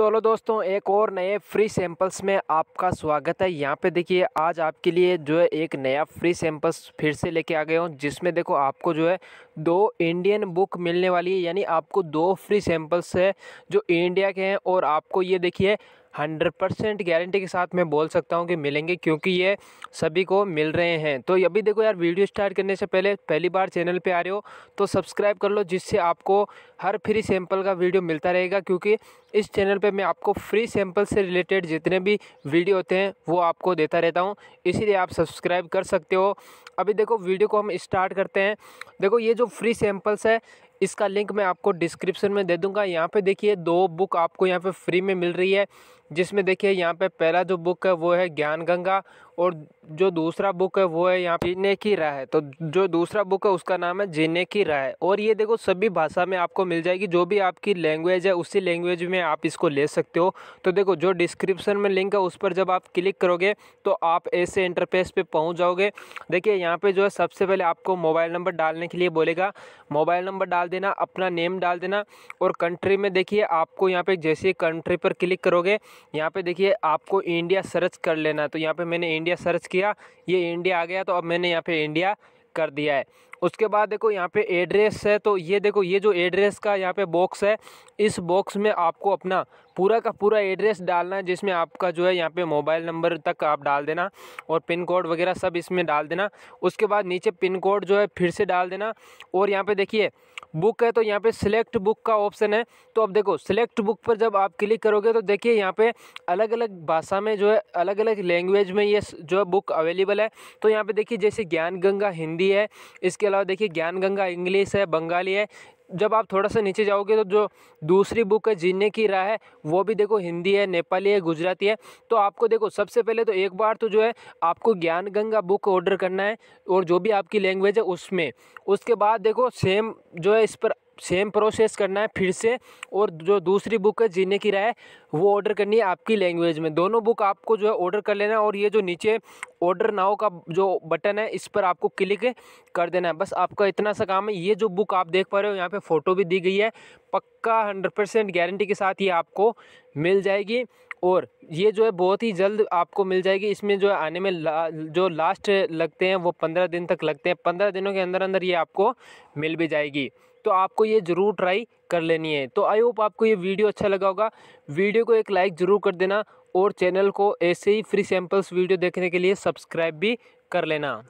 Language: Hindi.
तो हेलो दोस्तों एक और नए फ्री सैंपल्स में आपका स्वागत है यहाँ पे देखिए आज आपके लिए जो है एक नया फ्री सैंपल्स फिर से लेके आ गए हूँ जिसमें देखो आपको जो है दो इंडियन बुक मिलने वाली है यानी आपको दो फ्री सैम्पल्स है जो इंडिया के हैं और आपको ये देखिए हंड्रेड परसेंट गारंटी के साथ मैं बोल सकता हूँ कि मिलेंगे क्योंकि ये सभी को मिल रहे हैं तो अभी देखो यार वीडियो स्टार्ट करने से पहले पहली बार चैनल पे आ रहे हो तो सब्सक्राइब कर लो जिससे आपको हर फ्री सैंपल का वीडियो मिलता रहेगा क्योंकि इस चैनल पे मैं आपको फ्री सैंपल से रिलेटेड जितने भी वीडियो होते हैं वो आपको देता रहता हूँ इसीलिए आप सब्सक्राइब कर सकते हो अभी देखो वीडियो को हम स्टार्ट करते हैं देखो ये जो फ्री सैम्पल्स है इसका लिंक मैं आपको डिस्क्रिप्शन में दे दूंगा यहाँ पे देखिए दो बुक आपको यहाँ पे फ्री में मिल रही है जिसमें देखिए यहाँ पे पहला जो बुक है वो है ज्ञान गंगा और जो दूसरा बुक है वो है यहाँ जीने की राह है तो जो दूसरा बुक है उसका नाम है जीने की राह है और ये देखो सभी भाषा में आपको मिल जाएगी जो भी आपकी लैंग्वेज है उसी लैंग्वेज में आप इसको ले सकते हो तो देखो जो डिस्क्रिप्शन में लिंक है उस पर जब आप क्लिक करोगे तो आप ऐसे इंटरफेस पर पहुँच जाओगे देखिए यहाँ पर जो है सबसे पहले आपको मोबाइल नंबर डालने के लिए बोलेगा मोबाइल नंबर डाल देना अपना नेम डाल देना और कंट्री में देखिए आपको यहाँ पर जैसे कंट्री पर क्लिक करोगे यहाँ पे देखिए आपको इंडिया सर्च कर लेना है तो यहाँ पे मैंने इंडिया सर्च किया ये इंडिया आ गया तो अब मैंने यहाँ पे इंडिया कर दिया है उसके बाद देखो यहाँ पे एड्रेस है तो ये देखो ये जो एड्रेस का यहाँ पे बॉक्स है इस बॉक्स में आपको अपना पूरा का पूरा एड्रेस डालना है जिसमें आपका जो है यहाँ पे मोबाइल नंबर तक आप डाल देना और पिन कोड वगैरह सब इसमें डाल देना उसके बाद नीचे पिन कोड जो है फिर से डाल देना और यहाँ पे देखिए बुक है तो यहाँ पे सिलेक्ट बुक का ऑप्शन है तो अब देखो सिलेक्ट बुक पर जब आप क्लिक करोगे तो देखिए यहाँ पे अलग अलग भाषा में जो है अलग अलग लैंग्वेज में ये जो है बुक अवेलेबल है तो यहाँ पे देखिए जैसे ज्ञान गंगा हिंदी है इसके अलावा देखिए ज्ञान गंगा इंग्लिश है बंगाली है जब आप थोड़ा सा नीचे जाओगे तो जो दूसरी बुक है जीने की राह है वो भी देखो हिंदी है नेपाली है गुजराती है तो आपको देखो सबसे पहले तो एक बार तो जो है आपको ज्ञान गंगा बुक ऑर्डर करना है और जो भी आपकी लैंग्वेज है उसमें उसके बाद देखो सेम जो है इस पर सेम प्रोसेस करना है फिर से और जो दूसरी बुक है जीने की राय वो ऑर्डर करनी है आपकी लैंग्वेज में दोनों बुक आपको जो है ऑर्डर कर लेना है और ये जो नीचे ऑर्डर नाव का जो बटन है इस पर आपको क्लिक कर देना है बस आपका इतना सा काम है ये जो बुक आप देख पा रहे हो यहाँ पे फ़ोटो भी दी गई है पक्का हंड्रेड परसेंट गारंटी के साथ ये आपको मिल जाएगी और ये जो है बहुत ही जल्द आपको मिल जाएगी इसमें जो है आने में ला, जो लास्ट लगते हैं वो पंद्रह दिन तक लगते हैं पंद्रह दिनों के अंदर अंदर ये आपको मिल भी जाएगी तो आपको ये ज़रूर ट्राई कर लेनी है तो आई होप आपको ये वीडियो अच्छा लगा होगा वीडियो को एक लाइक ज़रूर कर देना और चैनल को ऐसे ही फ्री सैम्पल्स वीडियो देखने के लिए सब्सक्राइब भी कर लेना